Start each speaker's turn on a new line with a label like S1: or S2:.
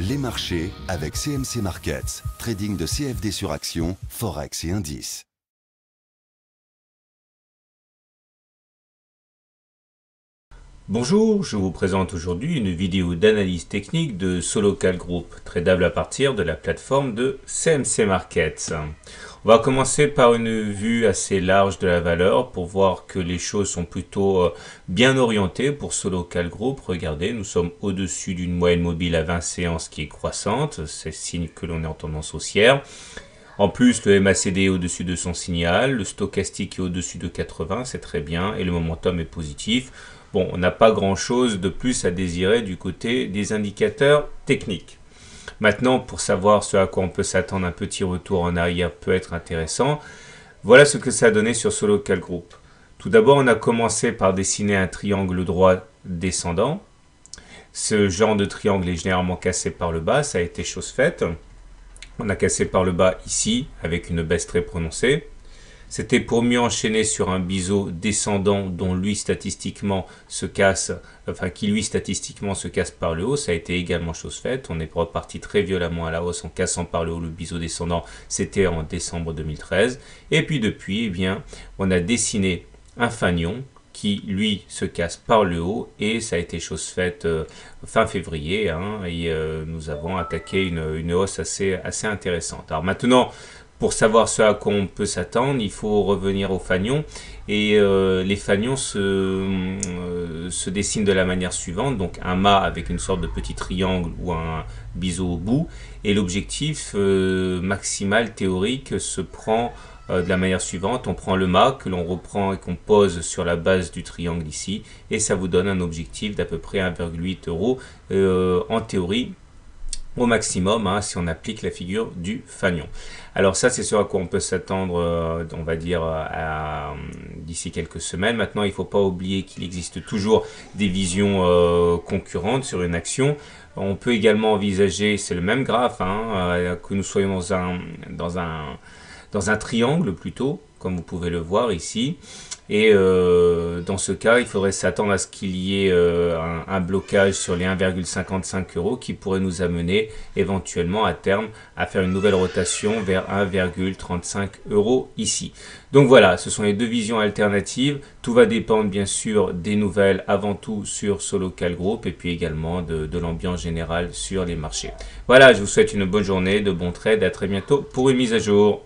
S1: Les marchés avec CMC Markets, trading de CFD sur actions, forex et indices. Bonjour, je vous présente aujourd'hui une vidéo d'analyse technique de Solocal Group, tradable à partir de la plateforme de CMC Markets. On va commencer par une vue assez large de la valeur pour voir que les choses sont plutôt euh, bien orientées pour Solocal Group. Regardez, nous sommes au-dessus d'une moyenne mobile à 20 séances qui est croissante, c'est signe que l'on est en tendance haussière. En plus, le MACD est au-dessus de son signal, le stochastique est au-dessus de 80, c'est très bien, et le momentum est positif. Bon, on n'a pas grand-chose de plus à désirer du côté des indicateurs techniques. Maintenant, pour savoir ce à quoi on peut s'attendre, un petit retour en arrière peut être intéressant. Voilà ce que ça a donné sur ce local group. Tout d'abord, on a commencé par dessiner un triangle droit descendant. Ce genre de triangle est généralement cassé par le bas, ça a été chose faite. On a cassé par le bas ici avec une baisse très prononcée. C'était pour mieux enchaîner sur un biseau descendant dont lui statistiquement se casse, enfin qui lui statistiquement se casse par le haut. Ça a été également chose faite. On est reparti très violemment à la hausse en cassant par le haut le biseau descendant. C'était en décembre 2013. Et puis depuis, eh bien, on a dessiné un fanion qui lui se casse par le haut et ça a été chose faite euh, fin février hein, et euh, nous avons attaqué une, une, hausse assez, assez intéressante. Alors maintenant, pour savoir ce à quoi on peut s'attendre, il faut revenir aux fanions et euh, les fanions se, se dessinent de la manière suivante, donc un mât avec une sorte de petit triangle ou un biseau au bout et l'objectif maximal théorique se prend euh, de la manière suivante. On prend le mât que l'on reprend et qu'on pose sur la base du triangle ici et ça vous donne un objectif d'à peu près 1,8 euros euh, en théorie au maximum hein, si on applique la figure du fanion. Alors ça, c'est ce à quoi on peut s'attendre, euh, on va dire, d'ici quelques semaines. Maintenant, il ne faut pas oublier qu'il existe toujours des visions concurrentes sur une action. On peut également envisager, c'est le même graphe, hein, que nous soyons dans un... Dans un dans un triangle plutôt, comme vous pouvez le voir ici. Et euh, dans ce cas, il faudrait s'attendre à ce qu'il y ait euh, un, blocage sur les 1,55 euros qui pourrait nous amener éventuellement à terme à faire une nouvelle rotation vers 1,35 euros ici. Donc voilà, ce sont les deux visions alternatives. Tout va dépendre bien sûr des nouvelles avant tout sur ce local groupe et puis également de, de l'ambiance générale sur les marchés. Voilà, je vous souhaite une bonne journée, de bons trades, à très bientôt pour une mise à jour.